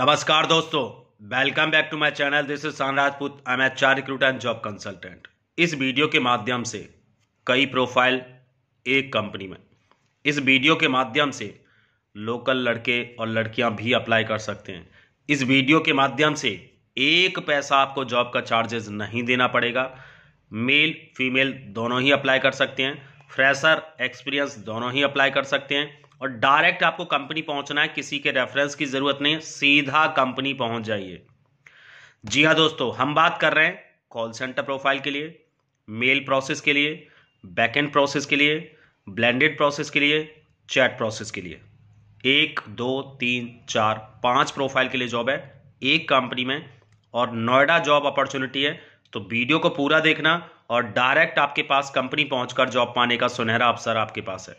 नमस्कार दोस्तों welcome back to my channel this is San Rajput I am H recruiter and job consultant इस video के माध्यम से कई प्रोफाइल एक कंपनी में इस वीडियो के माध्यम से लोकल लड़के और लड़कियां भी अप्लाई कर सकते हैं इस वीडियो के माध्यम से एक पैसा आपको जॉब का चार्जेस नहीं देना पड़ेगा मेल फीमेल दोनों ही अप्लाई कर सकते हैं फ्रेशर एक्सपीरियंस दोनों ही अप्लाई कर सकते हैं और डायरेक्ट आपको कंपनी पहुंचना है किसी के रेफरेंस की जरूरत नहीं सीधा कंपनी पहुंच जाइए जी हाँ दोस्तों हम बात कर रहे हैं कॉल सेंटर प्रोफाइल के लिए मेल प्रोसेस के लिए बैकएंड प्रोसेस के लिए ब्लेंडेड प्रोसेस के लिए चैट प्रोसेस के लिए एक दो तीन चार पांच प्रोफाइल के लिए जॉब है एक कंपनी में और नोएडा जॉब अपॉर्चुनिटी है तो वीडियो को पूरा देखना और डायरेक्ट आपके पास कंपनी पहुंचकर जॉब पाने का सुनहरा अवसर आपके पास है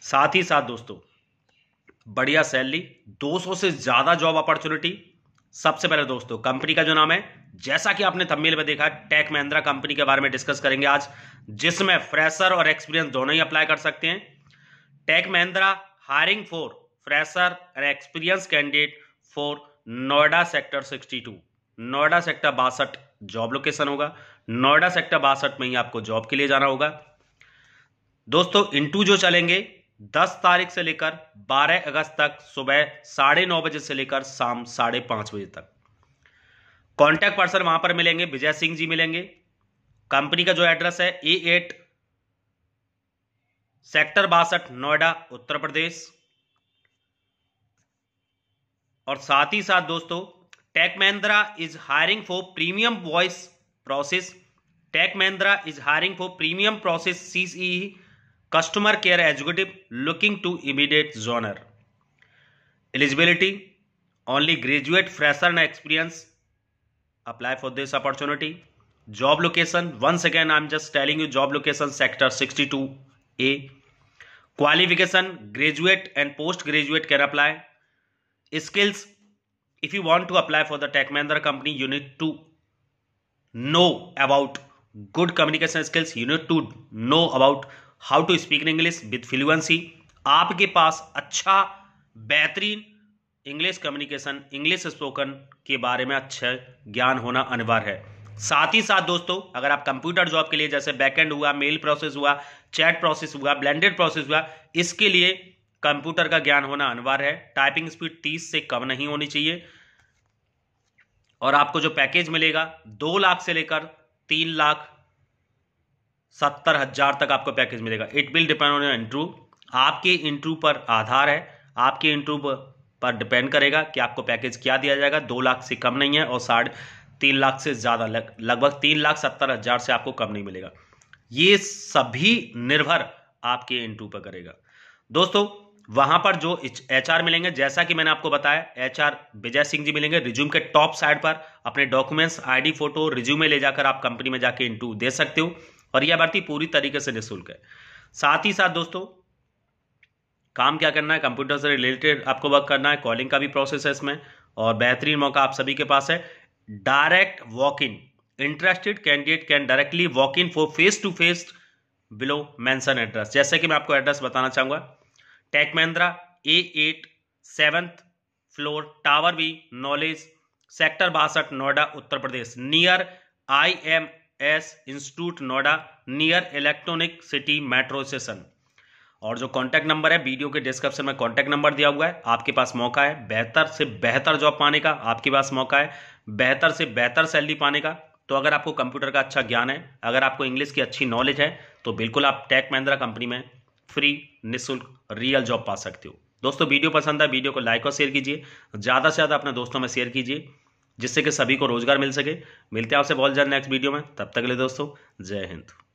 साथ ही साथ दोस्तों बढ़िया सैलरी 200 से ज़्यादा जॉब अपॉर्चुनिटी सबसे पहले दोस्तों कंपनी का जो नाम है जैसा कि आपने थंबनेल में देखा टेक महिंद्रा कंपनी के बारे में डिस्कस करेंगे आज जिसमें फ्रेशर और एक्सपीरियंस दोनों ही अप्लाई कर सकते हैं Tech Mahindra hiring for fresher and experience candidate for Noida sector 62 Noida sector बासठ जॉब लोकेशन होगा नोएडा सेक्टर बासठ में ही आपको जॉब के लिए जाना होगा दोस्तों इंटू जो चलेंगे 10 तारीख से लेकर 12 अगस्त तक सुबह साढ़े नौ बजे से लेकर शाम साढ़े पांच बजे तक कॉन्टैक्ट पर्सन वहां पर मिलेंगे विजय सिंह जी मिलेंगे कंपनी का जो एड्रेस है ए एट सेक्टर बासठ नोएडा उत्तर प्रदेश और साथ ही साथ दोस्तों Tech Mahindra is hiring for premium voice process Tech Mahindra is hiring for premium process CCE customer care executive looking to immediate zoner. Eligibility only graduate fresher and experience apply for this opportunity. Job location once again I'm just telling you job location sector 62A. Qualification graduate and postgraduate can apply. Skills if you want to apply for the Tech Mahindra company you need to know about good communication skills you need to know about how to speak in English with fluency आपके पास अच्छा बेहतरीन English communication English spoken के बारे में अच्छा ज्ञान होना अनिवार्य है साथ ही साथ दोस्तों अगर आप कंप्यूटर जॉब के लिए जैसे बैकएंड हुआ मेल प्रोसेस हुआ चैट प्रोसेस हुआ ब्लेंडेड प्रोसेस हुआ इसके लिए कंप्यूटर का ज्ञान होना अनिवार्य है टाइपिंग स्पीड तीस से कम नहीं होनी चाहिए और आपको जो पैकेज मिलेगा दो लाख से लेकर तीन लाख सत्तर हज़ार तक आपको पैकेज मिलेगा it will depend on your interview आपके इंटरव्यू पर आधार है आपके इंटरव्यू पर डिपेंड करेगा कि आपको पैकेज क्या दिया जाएगा दो लाख से कम नहीं है और साढ़े तीन लाख से ज़्यादा लगभग तीन लाख सत्तर हज़ार से आपको कम नहीं मिलेगा ये सभी निर्भर आपके इंटरव्यू पर करेगा दोस्तों वहां पर जो एच मिलेंगे जैसा कि मैंने आपको बताया एच आर विजय सिंह जी मिलेंगे रिज्यूम के टॉप साइड पर अपने डॉक्यूमेंट्स आईडी फोटो रिज्यूमे ले जाकर आप कंपनी में जाके इंटरव्यू दे सकते हो और यह भर्ती पूरी तरीके से निःशुल्क है साथ ही साथ दोस्तों काम क्या करना है कंप्यूटर से रिलेटेड आपको वर्क करना है कॉलिंग का भी प्रोसेस है इसमें और बेहतरीन मौका आप सभी के पास है direct walk in interested candidate can directly walk in for face to face below mentioned address जैसे कि मैं आपको एड्रेस बताना चाहूंगा Tech Mahindra A eight seventh floor tower B knowledge sector बासठ Noida Uttar Pradesh near I M S institute Noida near electronic city metro station और जो contact number है वीडियो के डिस्क्रिप्शन में कॉन्टैक्ट नंबर दिया हुआ है आपके पास मौका है बेहतर से बेहतर जॉब पाने का आपके पास मौका है बेहतर से बेहतर सैलरी पाने का तो अगर आपको कंप्यूटर का अच्छा ज्ञान है अगर आपको इंग्लिश की अच्छी नॉलेज है तो बिल्कुल आप टेक महिंद्रा कंपनी में फ्री निःशुल्क रियल जॉब पा सकते हो दोस्तों वीडियो पसंद है वीडियो को लाइक और शेयर कीजिए ज़्यादा से ज़्यादा अपने दोस्तों में शेयर कीजिए जिससे कि सभी को रोजगार मिल सके मिलते हैं आपसे बहुत जल्द नेक्स्ट वीडियो में तब तक ले दोस्तों जय हिंद